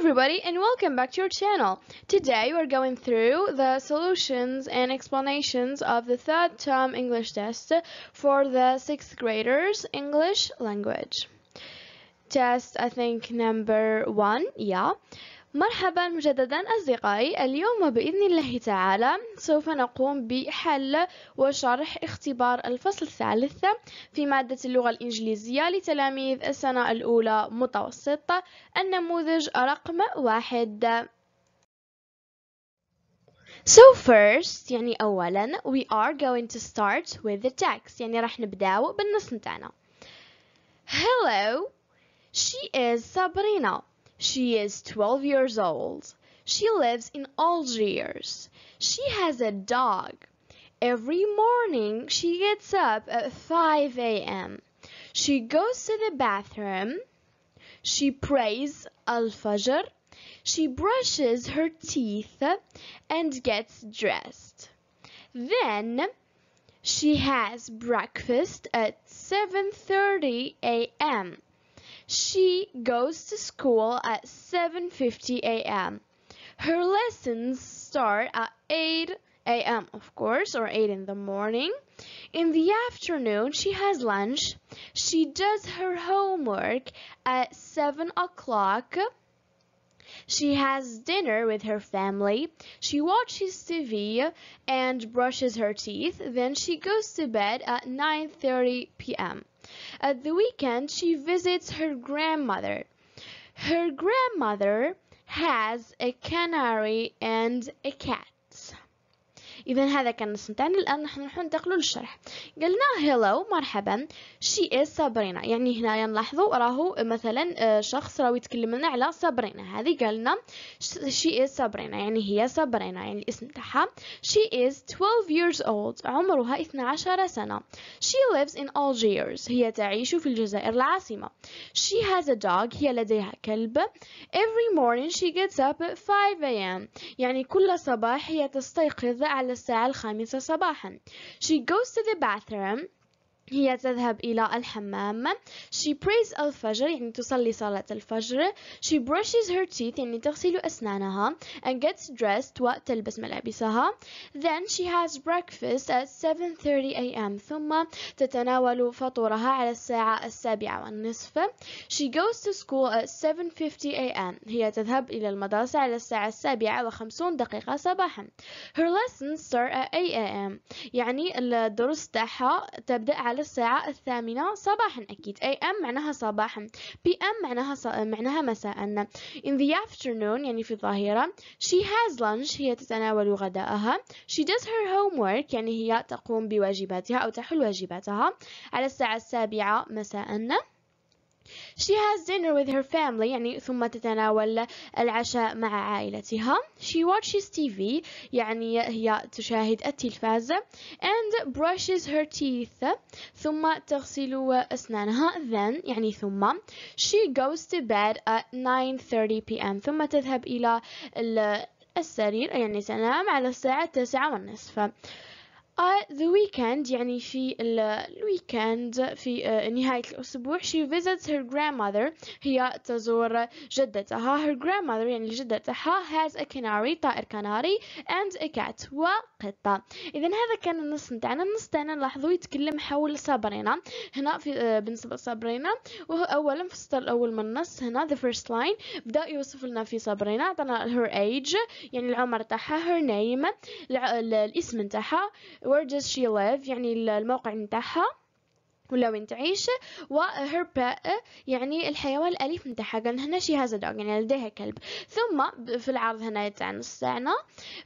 everybody and welcome back to your channel. Today we're going through the solutions and explanations of the third term English test for the 6th graders English language. Test I think number 1, yeah. مرحبا مجددا أصدقائي اليوم بإذن الله تعالى سوف نقوم بحل وشرح اختبار الفصل الثالث في مادة اللغة الإنجليزية لتلاميذ السنة الأولى متوسطة النموذج رقم واحد So first يعني أولا we are going to start with the text يعني راح نبداو بالنص نتاعنا Hello she is Sabrina She is 12 years old. She lives in Algiers. She has a dog. Every morning she gets up at 5 a.m. She goes to the bathroom. She prays Al-Fajr. She brushes her teeth and gets dressed. Then she has breakfast at 7:30 a.m. She goes to school at 7:50 a.m. Her lessons start at 8 a.m. of course or 8 in the morning. In the afternoon she has lunch. She does her homework at 7 o'clock. She has dinner with her family. She watches TV and brushes her teeth. Then she goes to bed at 9:30 p.m. At the weekend, she visits her grandmother. Her grandmother has a canary and a cat. اذا هذا كان النص نتاعنا الان نحن نروحو ندخلو للشرح قلنا هيلو مرحبا شي از إيه سابرينا يعني هنا نلاحظوا راهو مثلا آه، شخص راهو يتكلم لنا على سابرينا هذه قالنا شي از إيه سابرينا يعني هي سابرينا يعني الاسم تاعها شي از 12 years old عمرها 12 سنه she lives in Algiers هي تعيش في الجزائر العاصمه she has a dog هي لديها كلب every morning she gets up at 5 a.m. يعني كل صباح هي تستيقظ على الساعة الخامسة صباحا. She goes to the bathroom هي تذهب إلى الحمام she prays الفجر يعني تصلي صلاة الفجر she brushes her teeth يعني تغسل أسنانها and gets dressed وتلبس ملابسها then she has breakfast at 7.30 am ثم تتناول فطورها على الساعة السابعة والنصف she goes to school at 7.50 am هي تذهب إلى المدرسة على الساعة السابعة وخمسون دقيقة صباحا her lessons start at 8 am يعني الدروس تاعها تبدأ على الساعة الثامنة صباحا أكيد AM معناها صباحا PM معناها ص... معناها مساء In the afternoon يعني في الظاهرة She has lunch هي تتناول غداءها She does her homework يعني هي تقوم بواجباتها أو تحل واجباتها على الساعة السابعة مساء She has dinner with her family يعني ثم تتناول العشاء مع عائلتها. She watches TV يعني هي تشاهد التلفاز and brushes her teeth ثم تغسل أسنانها then يعني ثم she goes to bed at 9:30 p.m. ثم تذهب إلى السرير يعني تنام على الساعة 9:30 والنصف. Uh, the weekend يعني في الويكند في آه، نهاية الأسبوع she visits her grandmother هي تزور جدتها her grandmother يعني جدتها تاعها has a canary طائر كناري and a cat وقطة إذا هذا كان النص نتاعنا النص تاعنا لاحظوا يتكلم حول صابرينا هنا في آه، بالنسبة لصابرينا وهو أولا في السطر الأول من النص هنا the first line بدأ يوصف لنا في صابرينا عطانا her age يعني العمر تاعها her name الاسم تاعها where does she live يعني الموقع نتاعها ولا وين تعيش و her pet يعني الحيوان الأليف نتاعها قال هنا she has a dog يعني لديها كلب ثم في العرض هنا تاع نص ساعنا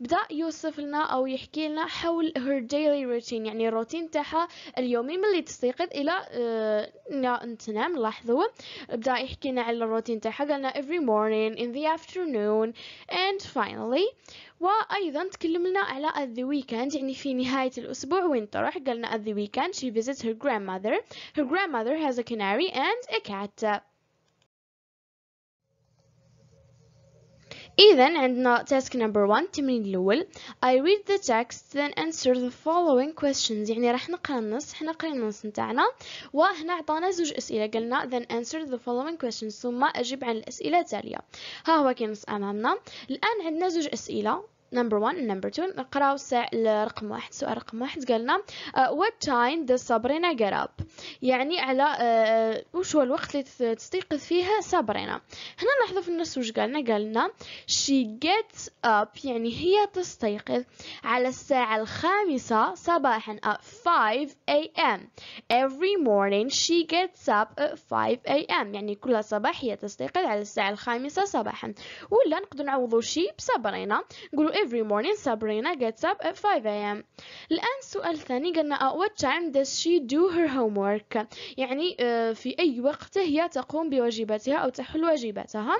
بدا يوصف لنا أو يحكي لنا حول her daily routine يعني الروتين تاعها اليومي من اللي تستيقظ إلى اه تنام لاحظوا بدا يحكي لنا على الروتين تاعها قالنا every morning in the afternoon and finally وايضا تكلمنا على ذا ويكند يعني في نهايه الاسبوع وين طرح قالنا ذا ويكند she visits her grandmother her grandmother has a canary and a cat إذا عندنا تاسك نمبر 1 التمرين الأول I read the text then answer the following questions يعني راح نقرا النص حنا قرينا النص نتاعنا وهنا عطانا زوج أسئلة قلنا then answer the following questions ثم أجب عن الأسئلة التالية ها هو كاين النص أمامنا الآن عندنا زوج أسئلة number one and number two نقراو السؤال رقم واحد سؤال رقم واحد قالنا uh, what time does Sabrina get up يعني على uh, وش هو الوقت اللي تستيقظ فيها سابرينا هنا نلاحظوا في النص وش قالنا قالنا she gets up يعني هي تستيقظ على الساعة الخامسة صباحا at 5 a.m. every morning she gets up at 5 a.m. يعني كل صباح هي تستيقظ على الساعة الخامسة صباحا ولا نقدر نعوضو شي بصبرينا نقولوا إيه Every morning Sabrina gets up at 5 a.m. الآن سؤال ثاني قالنا at آه، what time does she do her homework يعني آه، في أي وقت هي تقوم بواجباتها أو تحل واجباتها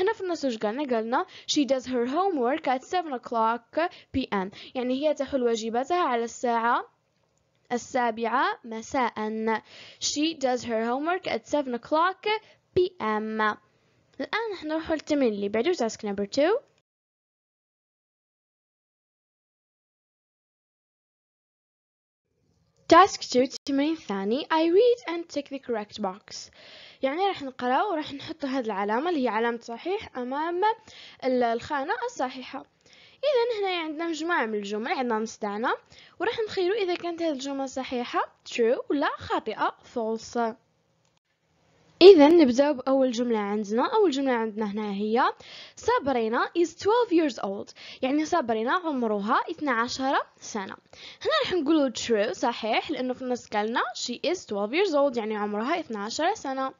هنا في النص وش قالنا she does her homework at 7 o'clock p.m. يعني هي تحل واجباتها على الساعة السابعة مساء she does her homework at 7 o'clock p.m. الآن نحن نروح للتمرين اللي بعده task number 2 تاسك 2 تمرين ثاني I read and tick the correct box يعني راح نقرأ وراح نحط هذه العلامة اللي هي علامة صحيح أمام الخانة الصحيحة إذا هنا عندنا مجموعة من الجمل عندنا نص تاعنا وراح نخيرو إذا كانت هذه الجملة صحيحة true ولا خاطئة false إذا نبدأ بأول جملة عندنا، أول جملة عندنا هنا هي سابرينا is 12 years old، يعني سابرينا عمرها 12 سنة. هنا رح نقوله true صحيح لأنه في النص قالنا she is 12 years old يعني عمرها 12 سنة.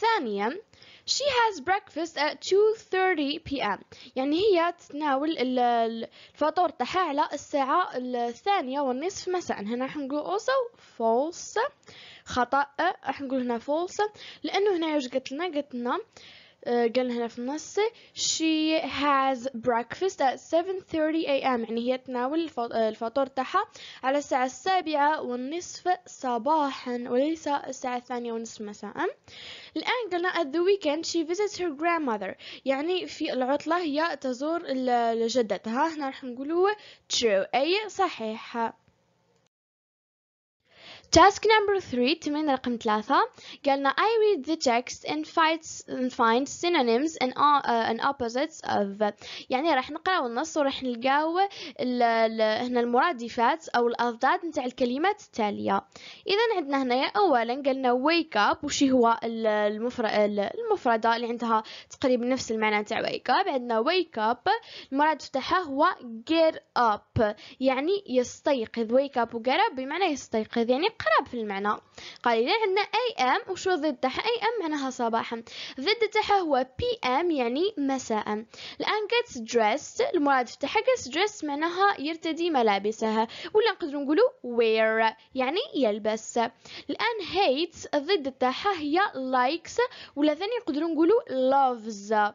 ثانيا she has breakfast at 2:30 p.m. يعني هي تتناول الفطور تاعها على الساعة الثانية والنصف مساء هنا راح نقول also false خطأ راح نقول هنا false لأنه هنا واش قلت لنا قلت لنا آه، قال هنا في النص she has breakfast at 7:30 a.m. يعني هي تناول آه، الفطور تاعها على الساعة السابعة والنصف صباحا وليس الساعة الثانية ونصف مساء الآن قلنا at the weekend she visits her grandmother يعني في العطلة هي تزور جدتها هنا راح نقولوا true أي صحيحة تاسك number three تمرين رقم ثلاثة قالنا I read the text and, fights, and find synonyms and, uh, uh and opposites of يعني راح نقراو النص وراح نلقاو هنا المرادفات او الاضداد نتاع الكلمات التاليه اذا عندنا هنايا اولا قالنا wake up وش هو المفردة اللي عندها تقريبا نفس المعنى نتاع wake up عندنا wake up المرادف تاعها هو get up يعني يستيقظ wake up و get up بمعنى يستيقظ يعني قراب في المعنى قال لي عندنا أي أم وشو ضد تاعها أي أم معناها صباحا ضد تاعها هو بي أم يعني مساء الآن gets dressed المراد تاعها gets dressed معناها يرتدي ملابسها ولا نقدر نقولوا wear يعني يلبس الآن hates ضد تاعها هي likes ولا ثاني نقدروا نقولوا loves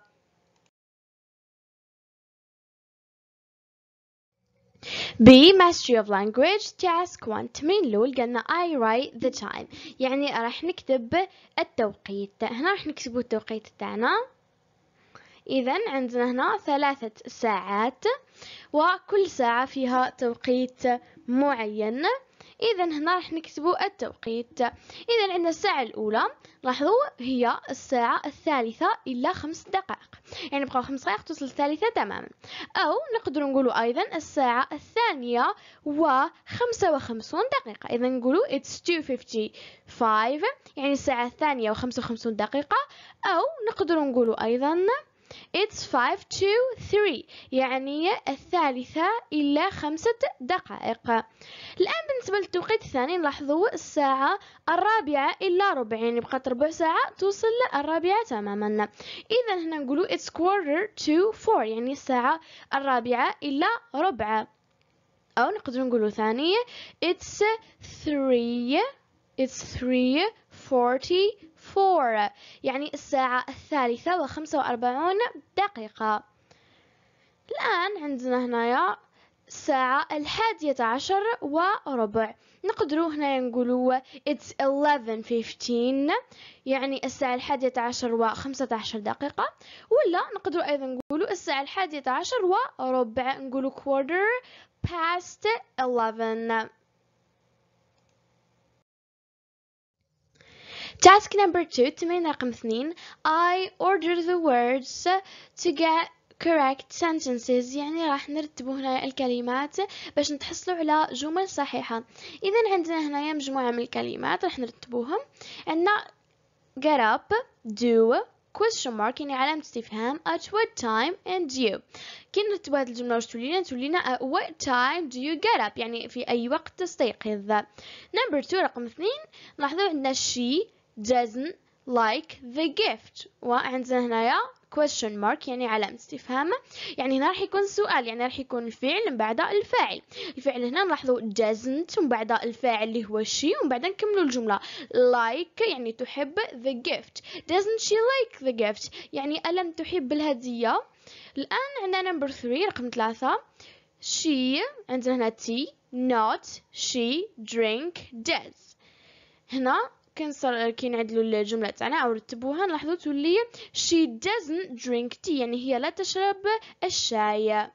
B mastery of language task one تمرين الأول قلنا I write the time يعني راح نكتب التوقيت هنا راح نكتبو التوقيت تاعنا إذا عندنا هنا ثلاثة ساعات وكل ساعة فيها توقيت معين إذا هنا راح نكتبو التوقيت إذا عندنا الساعة الأولى لاحظوا هي الساعة الثالثة إلى خمس دقائق يعني بقاو خمس دقائق توصل الثالثة تماما أو نقدر نقولوا أيضا الساعة الثانية وخمسة وخمسون دقيقة إذا نقولوا it's 2.55 يعني الساعة الثانية وخمسة وخمسون دقيقة أو نقدر نقولوا أيضا It's five to three يعني الثالثة إلى خمسة دقائق الآن بالنسبة للتوقيت الثاني نلاحظوا الساعة الرابعة إلا ربع يعني بقات ربع ساعة توصل الرابعة تماما إذا هنا نقولوا it's quarter to four يعني الساعة الرابعة إلا ربع أو نقدر نقولوا ثانية it's three it's three forty four يعني الساعة الثالثة وخمسة وأربعون دقيقة الآن عندنا هنايا الساعة الحادية عشر وربع نقدروا هنا نقولوا it's 11:15 يعني الساعة الحادية عشر وخمسة عشر دقيقة ولا نقدروا أيضا نقولوا الساعة الحادية عشر وربع نقولوا quarter past 11 Task number two to me, رقم اثنين I order the words to get correct sentences يعني راح نرتبوا هنا الكلمات باش نتحصلوا على جمل صحيحة إذا عندنا هنا مجموعة من الكلمات راح نرتبوهم عندنا get up do question mark يعني علامة استفهام at what time and you كي نرتبوا هذه الجملة واش تولينا تولينا at what time do you get up يعني في أي وقت تستيقظ number two رقم اثنين نلاحظوا عندنا she doesn't like the gift وعندنا هنا يا question mark يعني علامة استفهام يعني هنا راح يكون سؤال يعني راح يكون الفعل من بعد الفاعل الفعل هنا نلاحظوا doesn't ومن بعد الفاعل اللي هو she ومن بعد نكملوا الجملة like يعني تحب the gift doesn't she like the gift يعني ألم تحب الهدية الآن عندنا number 3 رقم 3 she عندنا هنا T not she drink does هنا كنصر كينعدلوا الجمله تاعنا او رتبوها نلاحظوا تولي شي دازن درينك تي يعني هي لا تشرب الشاي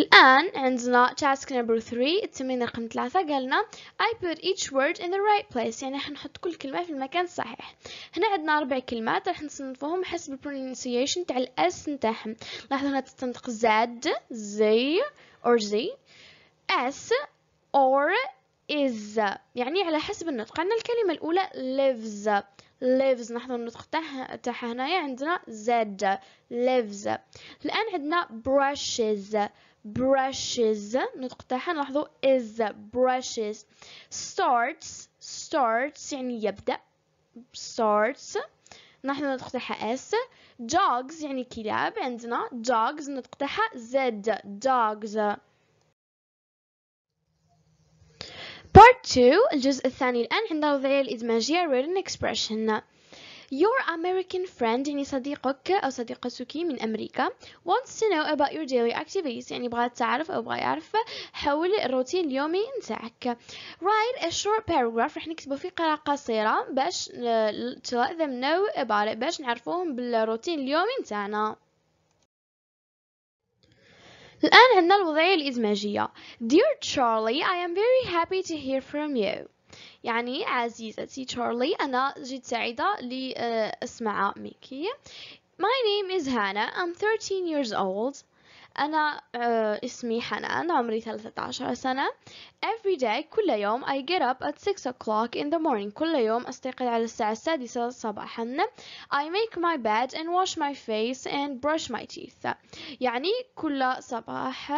الآن عندنا تاسك نمبر 3 التمرين رقم 3 قالنا اي بوت ايتش وورد ان ذا رايت بليس يعني راح نحط كل كلمة في المكان الصحيح هنا عندنا أربع كلمات راح نصنفوهم حسب البرونسيشن تاع الأس نتاعهم لاحظوا هنا تنطق زاد زي اور زي اس اور is يعني على حسب النطق عندنا الكلمة الأولى lives lives نحضر النطق تاعها هنايا عندنا زاد lives الآن عندنا brushes brushes النطق تاعها نلاحظو is brushes starts starts يعني يبدأ starts نحن النطق تاعها اس dogs يعني كلاب عندنا dogs النطق تاعها زد dogs Part 2 الجزء الثاني الآن عند الوضعية الإدماجية written expression Your American friend يعني صديقك أو صديقتك من أمريكا wants to know about your daily activities يعني بغى تعرف أو بغى يعرف حول الروتين اليومي نتاعك Write a short paragraph راح نكتبه في قراءة قصيرة باش آه، to let them know about it باش نعرفوهم بالروتين اليومي نتاعنا الآن عندنا الوضعية الإزماجية Dear Charlie, I am very happy to hear from you يعني عزيزتي تشارلي أنا جد سعيدة لأسمع منك My name is Hannah. I'm 13 years old. أنا اسمي حنان عمري 13 سنة every day كل يوم I get up at 6 o'clock in the morning كل يوم أستيقظ على الساعة السادسة صباحا I make my bed and wash my face and brush my teeth يعني كل صباح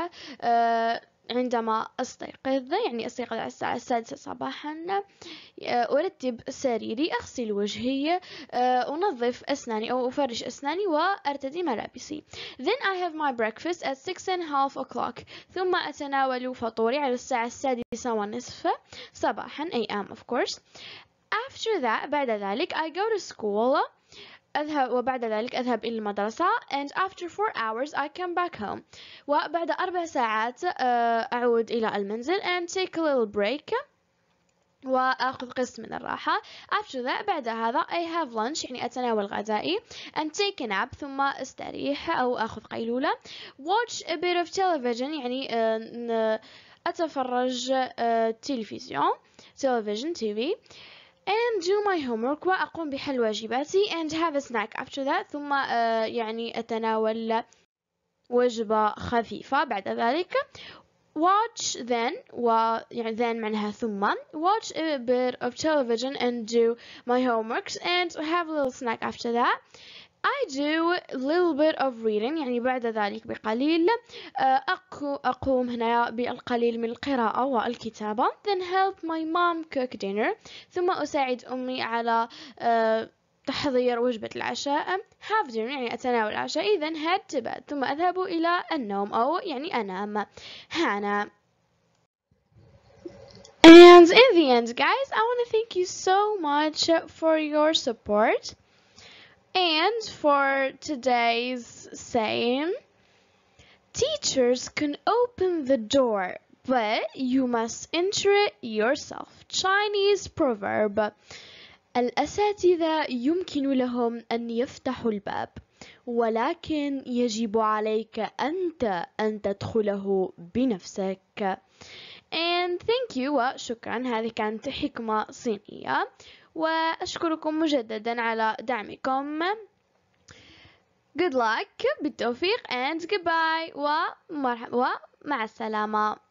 عندما أستيقظ يعني أستيقظ على الساعة السادسة صباحا آه، أرتب سريري أغسل وجهي آه، أنظف أسناني أو أفرش أسناني وأرتدي ملابسي Then I have my breakfast at six and half o'clock ثم أتناول فطوري على الساعة السادسة ونصف صباحا أي أم of course After that بعد ذلك I go to school أذهب وبعد ذلك أذهب إلى المدرسة and after four hours I come back home وبعد أربع ساعات آه، أعود إلى المنزل and take a little break وأخذ قسط من الراحة after that بعد هذا I have lunch يعني أتناول غذائي and take a nap ثم أستريح أو أخذ قيلولة watch a bit of television يعني آه، أتفرج آه، تلفزيون television TV and do my homework وأقوم بحل واجباتي and have a snack after that ثم يعني أتناول وجبة خفيفة بعد ذلك watch then ويعني then معناها ثم watch a bit of television and do my homeworks and have a little snack after that I do a little bit of reading يعني بعد ذلك بقليل آه، أقوم هنا بالقليل من القراءة والكتابة then help my mom cook dinner ثم أساعد أمي على آه، تحضير وجبة العشاء have dinner يعني أتناول العشاء then head to bed ثم أذهب إلى النوم أو يعني أنام هانا And in the end, guys, I want to thank you so much for your support. And for today's saying, teachers can open the door, but you must enter it yourself. Chinese proverb. الأساتذة يمكن لهم أن يفتحوا الباب ولكن يجب عليك أنت أن تدخله بنفسك and thank you شكرا. هذه كانت حكمة صينية وأشكركم مجددا على دعمكم good luck بالتوفيق and goodbye ومرحبا ومع السلامة